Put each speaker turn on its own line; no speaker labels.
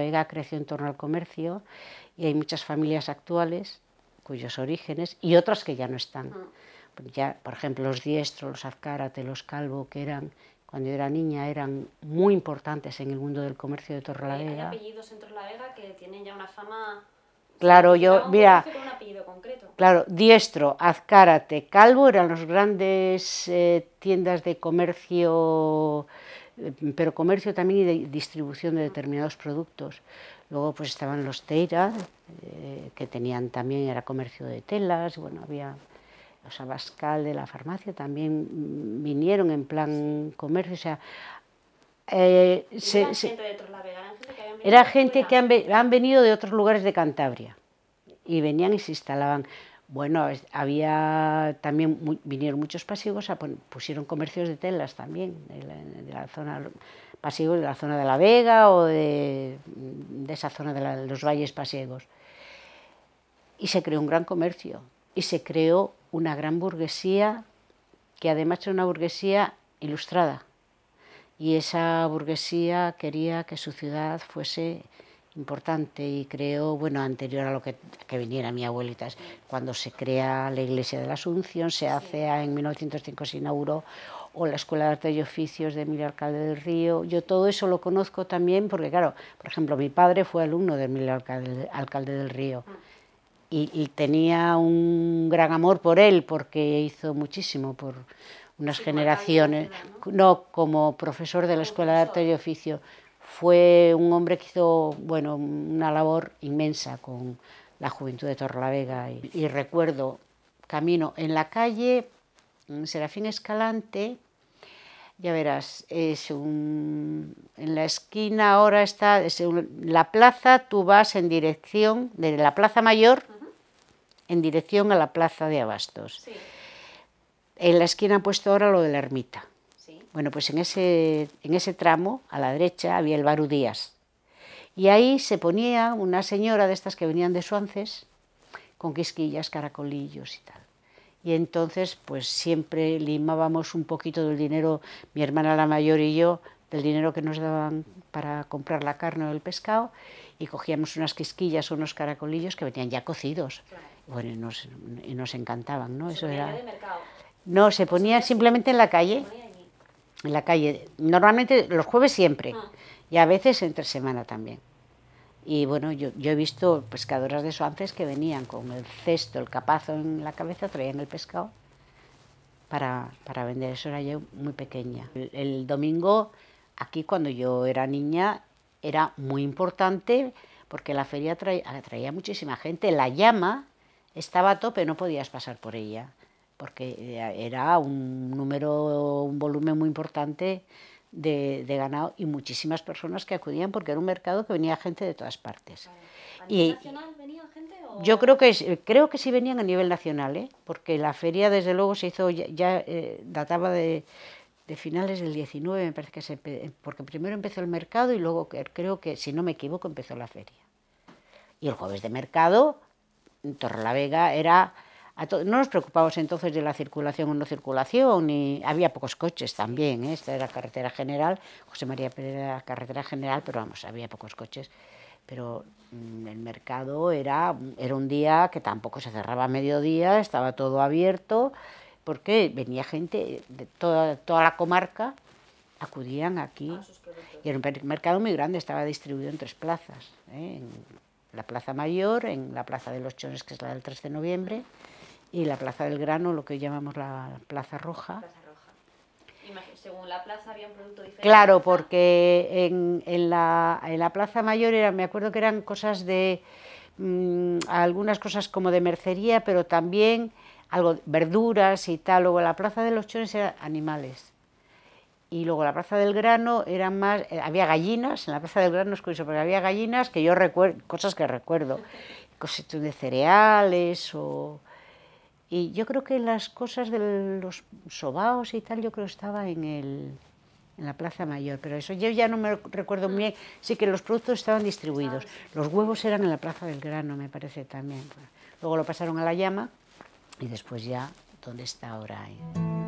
Vega creció en torno al comercio y hay muchas familias actuales cuyos orígenes y otras que ya no están. Ya, por ejemplo, los Diestro, los azcárate, los calvo, que eran cuando yo era niña eran muy importantes en el mundo del comercio de Torrelavega. Hay, apellidos en Torralavega que tienen ya una fama Claro, yo, mira, un claro, Diestro, Azcárate, Calvo eran los grandes eh, tiendas de comercio eh, pero comercio también y distribución de determinados productos. Luego pues estaban los Teira, eh, que tenían también, era comercio de telas, bueno, había los Abascal de la farmacia también vinieron en plan comercio, o sea, eh, era gente que han venido de otros lugares de Cantabria y venían y se instalaban. Bueno, había también vinieron muchos pasivos, pusieron comercios de telas también, de la, zona pasivos de la zona de la Vega o de, esa zona de los valles pasiegos. Y se creó un gran comercio y se creó una gran burguesía que además era una burguesía ilustrada. Y esa burguesía quería que su ciudad fuese importante y creo, bueno, anterior a lo que, que viniera mi abuelita, cuando se crea la Iglesia de la Asunción, se hace en 1905 se inauguró o la Escuela de Arte y Oficios de Emilio Alcalde del Río. Yo todo eso lo conozco también porque, claro, por ejemplo, mi padre fue alumno de Emilio Alcalde, del Río ah. y, tenía un gran amor por él porque hizo muchísimo por unas generaciones, no como profesor de la Escuela de Arte y Oficio, fue un hombre que hizo bueno, una labor inmensa con la juventud de Torlavega y, y recuerdo camino en la calle Serafín Escalante, ya verás, es un, en la esquina ahora está, la plaza, tú vas en dirección, de la Plaza Mayor, en dirección a la Plaza de Abastos. En la esquina han puesto ahora lo de la ermita. Bueno, pues en ese, en ese tramo, a la derecha, había el Barudías. Y ahí se ponía una señora de estas que venían de Suances, con quisquillas, caracolillos y tal. Y entonces, pues siempre limábamos un poquito del dinero, mi hermana la mayor y yo, del dinero que nos daban para comprar la carne o el pescado, y cogíamos unas quisquillas o unos caracolillos que venían ya cocidos. Bueno, y nos, encantaban, ¿no? Eso era... mercado. No, se ponía simplemente en la calle en la calle. Normalmente los jueves siempre ah. y a veces entre semana también. Y bueno, yo, he visto pescadoras de antes, que venían con el cesto, el capazo en la cabeza, traían el pescado para, para vender. Eso era yo muy pequeña. El, domingo, aquí cuando yo era niña, era muy importante porque la feria atraía, muchísima gente. La llama estaba a tope, no podías pasar por ella porque eh, era un número, un volumen muy importante de, ganado y muchísimas personas que acudían porque era un mercado que venía gente de todas partes. ¿A nivel y, nacional venía gente? Yo creo que, creo que sí venían a nivel nacional, ¿eh? porque la feria desde luego se hizo, ya, eh, databa de, finales del 19, me parece que porque primero empezó el mercado y luego creo que, si no me equivoco, empezó la feria. Y el jueves de mercado, Torrelavega era no nos preocupamos entonces de la circulación o no circulación, y había pocos coches también, ¿eh? esta era la carretera general, José María Pérez era carretera general, pero vamos, había pocos coches. Pero mm, el mercado era, era un día que tampoco se cerraba a mediodía, estaba todo abierto, porque venía gente de toda, la comarca, acudían aquí. Ah, y era un mercado muy grande, estaba distribuido en tres plazas, ¿eh? en la Plaza Mayor, en la Plaza de los Chones, que es la del 3 de noviembre, y la Plaza del Grano, lo que llamamos la Plaza Roja. Claro, porque en, la, Plaza Mayor era, me acuerdo que eran cosas de, mm, algunas cosas como de mercería, pero también algo verduras y tal. Luego la Plaza de los Chones eran animales. Y luego la Plaza del Grano eran más, eh, había gallinas, en la Plaza del Grano es curioso, porque había gallinas que yo recuerdo, cosas que recuerdo, cosas de cereales o y yo creo que las cosas de los sobaos y tal, yo creo que estaba en, el, en la Plaza Mayor, pero eso yo ya no me recuerdo muy bien. Sí que los productos estaban distribuidos. Los huevos eran en la Plaza del Grano, me parece también. Luego lo pasaron a la llama y después ya, ¿dónde está ahora?